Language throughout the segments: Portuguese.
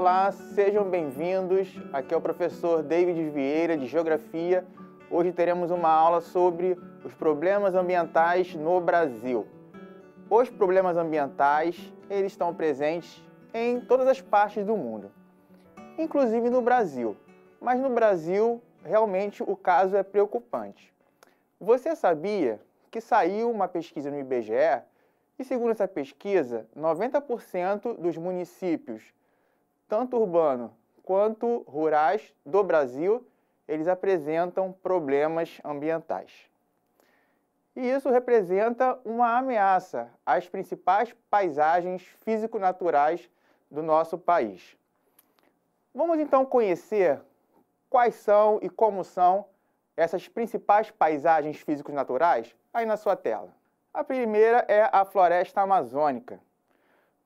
Olá, sejam bem-vindos. Aqui é o professor David Vieira, de Geografia. Hoje teremos uma aula sobre os problemas ambientais no Brasil. Os problemas ambientais, eles estão presentes em todas as partes do mundo, inclusive no Brasil. Mas no Brasil, realmente o caso é preocupante. Você sabia que saiu uma pesquisa no IBGE e segundo essa pesquisa, 90% dos municípios tanto urbano quanto rurais do Brasil, eles apresentam problemas ambientais. E isso representa uma ameaça às principais paisagens físico-naturais do nosso país. Vamos então conhecer quais são e como são essas principais paisagens físicos naturais aí na sua tela. A primeira é a floresta amazônica.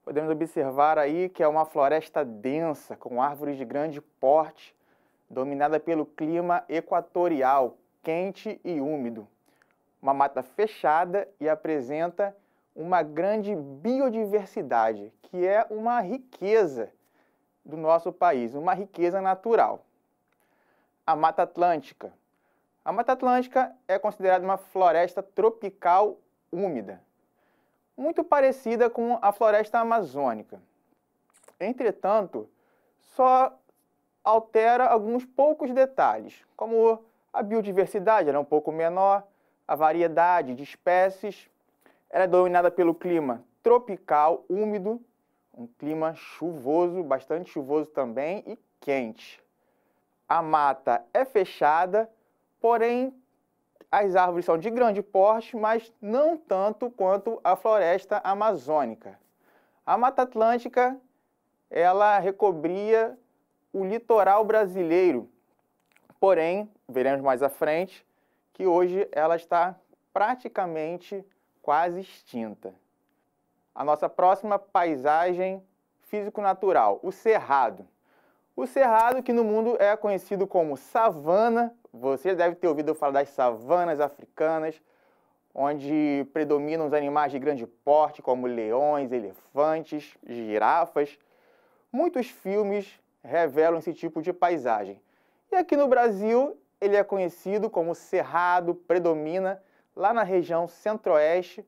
Podemos observar aí que é uma floresta densa, com árvores de grande porte, dominada pelo clima equatorial, quente e úmido. Uma mata fechada e apresenta uma grande biodiversidade, que é uma riqueza do nosso país, uma riqueza natural. A Mata Atlântica. A Mata Atlântica é considerada uma floresta tropical úmida muito parecida com a floresta amazônica. Entretanto, só altera alguns poucos detalhes, como a biodiversidade era é um pouco menor, a variedade de espécies era é dominada pelo clima tropical úmido, um clima chuvoso, bastante chuvoso também e quente. A mata é fechada, porém as árvores são de grande porte, mas não tanto quanto a floresta amazônica. A Mata Atlântica, ela recobria o litoral brasileiro, porém, veremos mais à frente, que hoje ela está praticamente quase extinta. A nossa próxima paisagem físico-natural, o cerrado. O cerrado, que no mundo é conhecido como savana, você deve ter ouvido falar das savanas africanas, onde predominam os animais de grande porte, como leões, elefantes, girafas. Muitos filmes revelam esse tipo de paisagem. E aqui no Brasil, ele é conhecido como cerrado, predomina lá na região centro-oeste.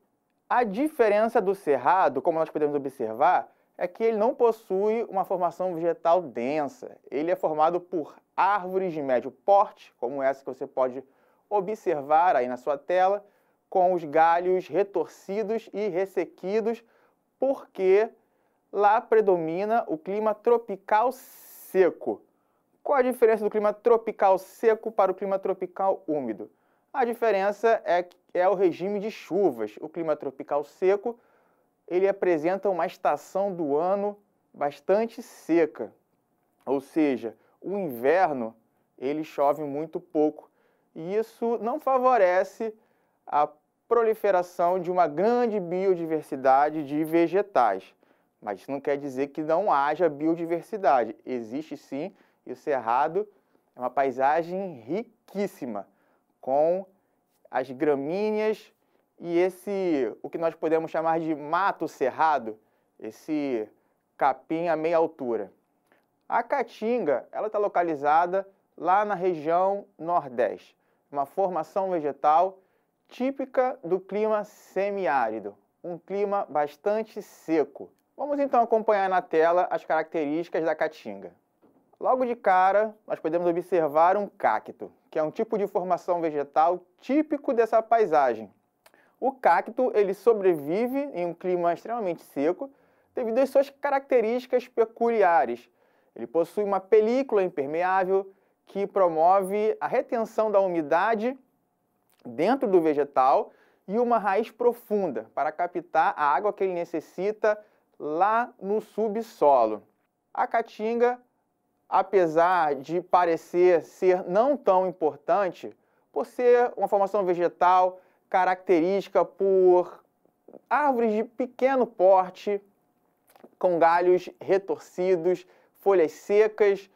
A diferença do cerrado, como nós podemos observar, é que ele não possui uma formação vegetal densa. Ele é formado por árvores de médio porte, como essa que você pode observar aí na sua tela, com os galhos retorcidos e ressequidos, porque lá predomina o clima tropical seco. Qual a diferença do clima tropical seco para o clima tropical úmido? A diferença é, é o regime de chuvas. O clima tropical seco ele apresenta uma estação do ano bastante seca, ou seja, o inverno ele chove muito pouco e isso não favorece a proliferação de uma grande biodiversidade de vegetais. Mas isso não quer dizer que não haja biodiversidade. Existe sim, e o Cerrado é, é uma paisagem riquíssima, com as gramíneas e esse, o que nós podemos chamar de mato cerrado, esse capim a meia altura. A caatinga, ela está localizada lá na região nordeste, uma formação vegetal típica do clima semiárido, um clima bastante seco. Vamos então acompanhar na tela as características da caatinga. Logo de cara, nós podemos observar um cacto, que é um tipo de formação vegetal típico dessa paisagem, o cacto ele sobrevive em um clima extremamente seco devido às suas características peculiares. Ele possui uma película impermeável que promove a retenção da umidade dentro do vegetal e uma raiz profunda para captar a água que ele necessita lá no subsolo. A caatinga, apesar de parecer ser não tão importante, por ser uma formação vegetal característica por árvores de pequeno porte, com galhos retorcidos, folhas secas,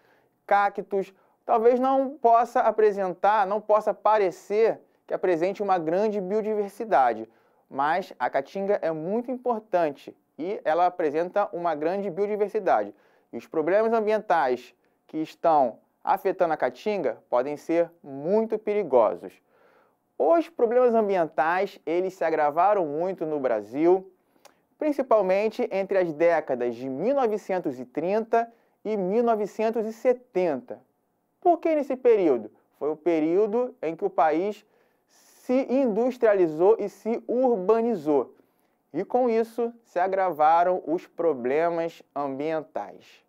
cactos, talvez não possa apresentar, não possa parecer que apresente uma grande biodiversidade, mas a caatinga é muito importante e ela apresenta uma grande biodiversidade. E os problemas ambientais que estão afetando a caatinga podem ser muito perigosos. Os problemas ambientais, eles se agravaram muito no Brasil, principalmente entre as décadas de 1930 e 1970. Por que nesse período? Foi o período em que o país se industrializou e se urbanizou. E com isso se agravaram os problemas ambientais.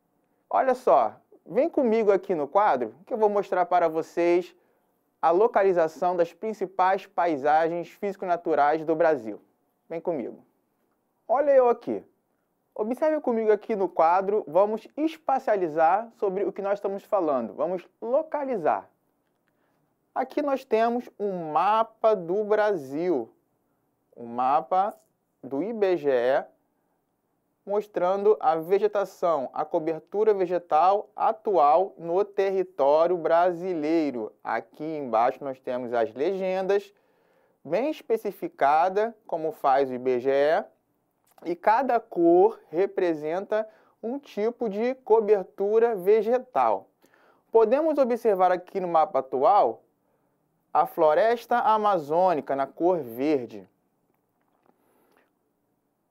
Olha só, vem comigo aqui no quadro que eu vou mostrar para vocês a localização das principais paisagens físico-naturais do Brasil. Vem comigo. Olha eu aqui. Observe comigo aqui no quadro, vamos espacializar sobre o que nós estamos falando, vamos localizar. Aqui nós temos um mapa do Brasil, um mapa do IBGE mostrando a vegetação, a cobertura vegetal atual no território brasileiro. Aqui embaixo nós temos as legendas, bem especificada, como faz o IBGE, e cada cor representa um tipo de cobertura vegetal. Podemos observar aqui no mapa atual a floresta amazônica na cor verde,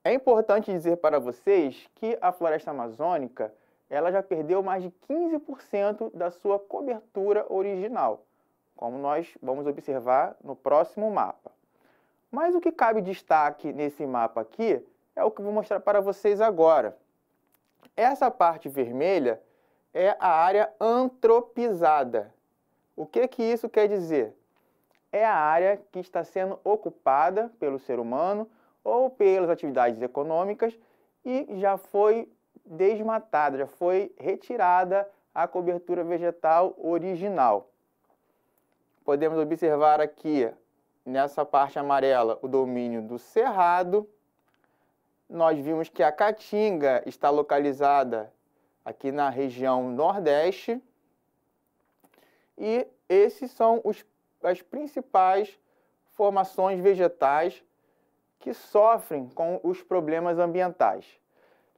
é importante dizer para vocês que a floresta amazônica ela já perdeu mais de 15% da sua cobertura original, como nós vamos observar no próximo mapa. Mas o que cabe destaque nesse mapa aqui é o que eu vou mostrar para vocês agora. Essa parte vermelha é a área antropizada. O que, que isso quer dizer? É a área que está sendo ocupada pelo ser humano ou pelas atividades econômicas e já foi desmatada, já foi retirada a cobertura vegetal original. Podemos observar aqui nessa parte amarela o domínio do cerrado. Nós vimos que a caatinga está localizada aqui na região nordeste. E esses são os, as principais formações vegetais que sofrem com os problemas ambientais.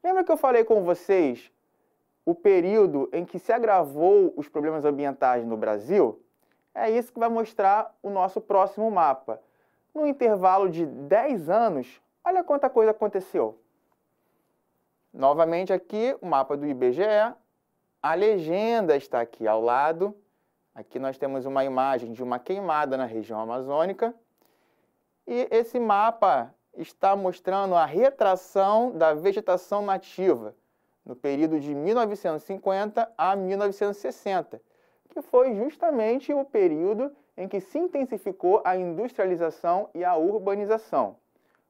Lembra que eu falei com vocês o período em que se agravou os problemas ambientais no Brasil? É isso que vai mostrar o nosso próximo mapa. No intervalo de 10 anos, olha quanta coisa aconteceu. Novamente aqui, o mapa do IBGE. A legenda está aqui ao lado. Aqui nós temos uma imagem de uma queimada na região amazônica. E esse mapa está mostrando a retração da vegetação nativa no período de 1950 a 1960, que foi justamente o período em que se intensificou a industrialização e a urbanização.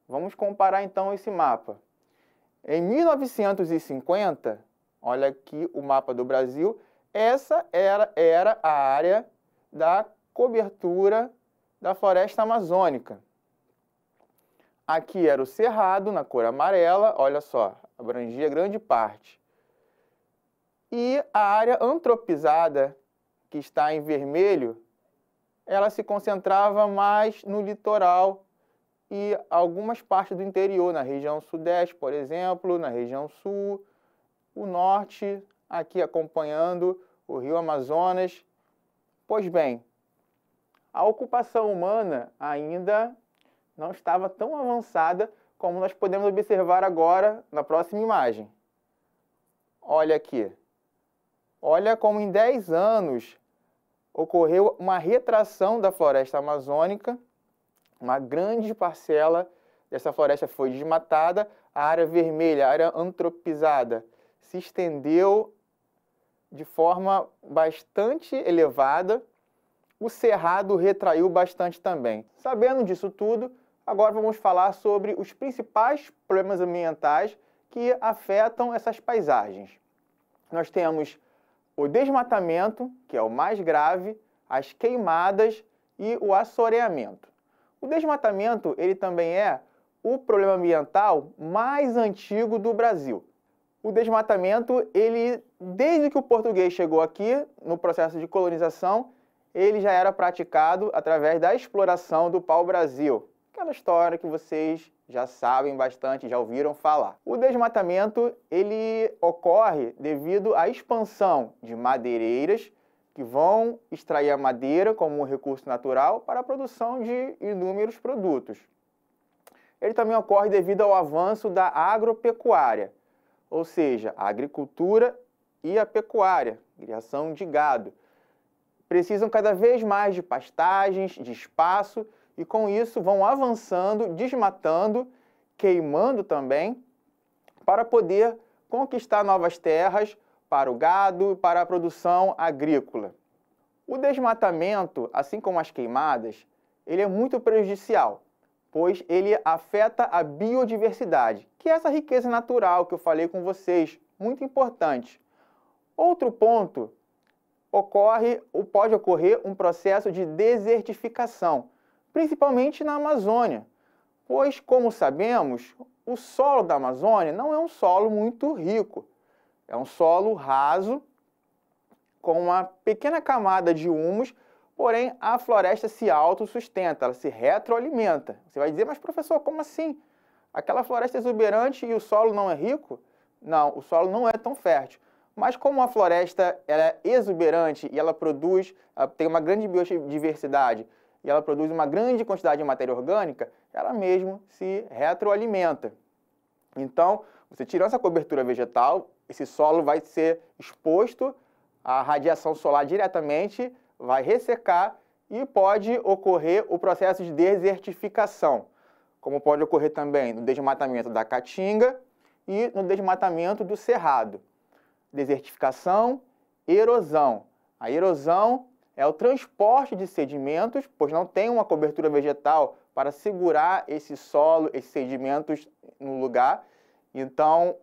Vamos comparar então esse mapa. Em 1950, olha aqui o mapa do Brasil, essa era, era a área da cobertura da floresta amazônica. Aqui era o cerrado, na cor amarela, olha só, abrangia grande parte. E a área antropizada, que está em vermelho, ela se concentrava mais no litoral e algumas partes do interior, na região sudeste, por exemplo, na região sul, o norte, aqui acompanhando o rio Amazonas. Pois bem, a ocupação humana ainda não estava tão avançada como nós podemos observar agora na próxima imagem. Olha aqui. Olha como em 10 anos ocorreu uma retração da floresta amazônica, uma grande parcela dessa floresta foi desmatada, a área vermelha, a área antropizada, se estendeu de forma bastante elevada, o cerrado retraiu bastante também. Sabendo disso tudo, Agora vamos falar sobre os principais problemas ambientais que afetam essas paisagens. Nós temos o desmatamento, que é o mais grave, as queimadas e o assoreamento. O desmatamento, ele também é o problema ambiental mais antigo do Brasil. O desmatamento, ele desde que o português chegou aqui, no processo de colonização, ele já era praticado através da exploração do pau-brasil aquela história que vocês já sabem bastante, já ouviram falar. O desmatamento ele ocorre devido à expansão de madeireiras que vão extrair a madeira como um recurso natural para a produção de inúmeros produtos. Ele também ocorre devido ao avanço da agropecuária, ou seja, a agricultura e a pecuária, criação de gado. Precisam cada vez mais de pastagens, de espaço e com isso vão avançando, desmatando, queimando também, para poder conquistar novas terras para o gado, para a produção agrícola. O desmatamento, assim como as queimadas, ele é muito prejudicial, pois ele afeta a biodiversidade, que é essa riqueza natural que eu falei com vocês, muito importante. Outro ponto ocorre ou pode ocorrer um processo de desertificação, principalmente na Amazônia, pois, como sabemos, o solo da Amazônia não é um solo muito rico. É um solo raso, com uma pequena camada de humus, porém a floresta se autossustenta, ela se retroalimenta. Você vai dizer, mas professor, como assim? Aquela floresta é exuberante e o solo não é rico? Não, o solo não é tão fértil. Mas como a floresta ela é exuberante e ela produz, ela tem uma grande biodiversidade, e ela produz uma grande quantidade de matéria orgânica, ela mesmo se retroalimenta. Então, você tira essa cobertura vegetal, esse solo vai ser exposto à radiação solar diretamente, vai ressecar e pode ocorrer o processo de desertificação, como pode ocorrer também no desmatamento da caatinga e no desmatamento do cerrado. Desertificação, erosão. A erosão é o transporte de sedimentos, pois não tem uma cobertura vegetal para segurar esse solo, esses sedimentos no lugar. Então,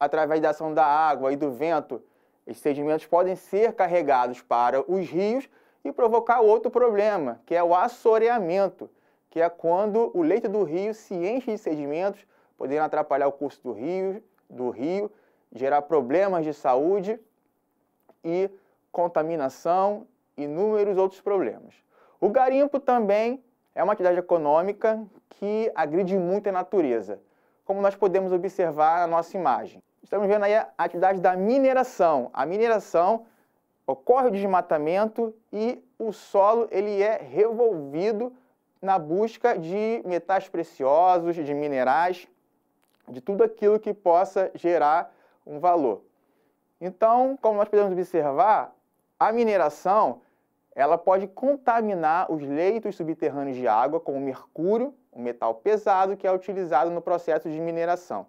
através da ação da água e do vento, esses sedimentos podem ser carregados para os rios e provocar outro problema, que é o assoreamento, que é quando o leito do rio se enche de sedimentos, podendo atrapalhar o curso do rio, do rio gerar problemas de saúde e contaminação inúmeros outros problemas. O garimpo também é uma atividade econômica que agride muito a natureza, como nós podemos observar na nossa imagem. Estamos vendo aí a atividade da mineração. A mineração ocorre o desmatamento e o solo ele é revolvido na busca de metais preciosos, de minerais, de tudo aquilo que possa gerar um valor. Então, como nós podemos observar, a mineração ela pode contaminar os leitos subterrâneos de água com o mercúrio, um metal pesado que é utilizado no processo de mineração.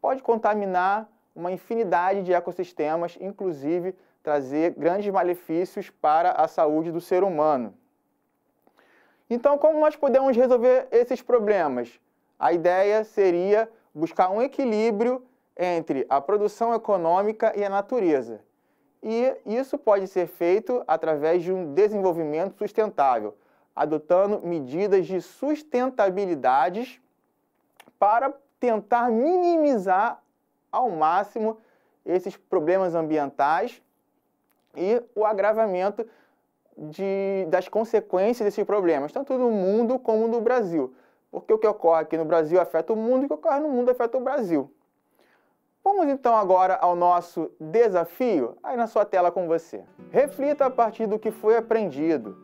Pode contaminar uma infinidade de ecossistemas, inclusive trazer grandes malefícios para a saúde do ser humano. Então, como nós podemos resolver esses problemas? A ideia seria buscar um equilíbrio entre a produção econômica e a natureza. E isso pode ser feito através de um desenvolvimento sustentável, adotando medidas de sustentabilidades para tentar minimizar ao máximo esses problemas ambientais e o agravamento de, das consequências desses problemas, tanto no mundo como no Brasil. Porque o que ocorre aqui no Brasil afeta o mundo e o que ocorre no mundo afeta o Brasil. Vamos então agora ao nosso desafio, aí na sua tela com você. Reflita a partir do que foi aprendido,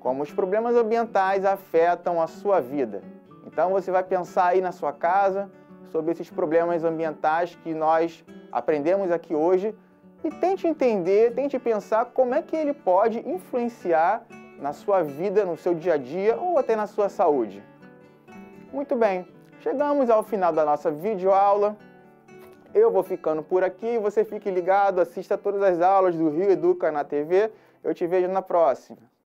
como os problemas ambientais afetam a sua vida. Então você vai pensar aí na sua casa sobre esses problemas ambientais que nós aprendemos aqui hoje e tente entender, tente pensar como é que ele pode influenciar na sua vida, no seu dia a dia ou até na sua saúde. Muito bem, chegamos ao final da nossa videoaula. Eu vou ficando por aqui, você fique ligado, assista todas as aulas do Rio Educa na TV. Eu te vejo na próxima.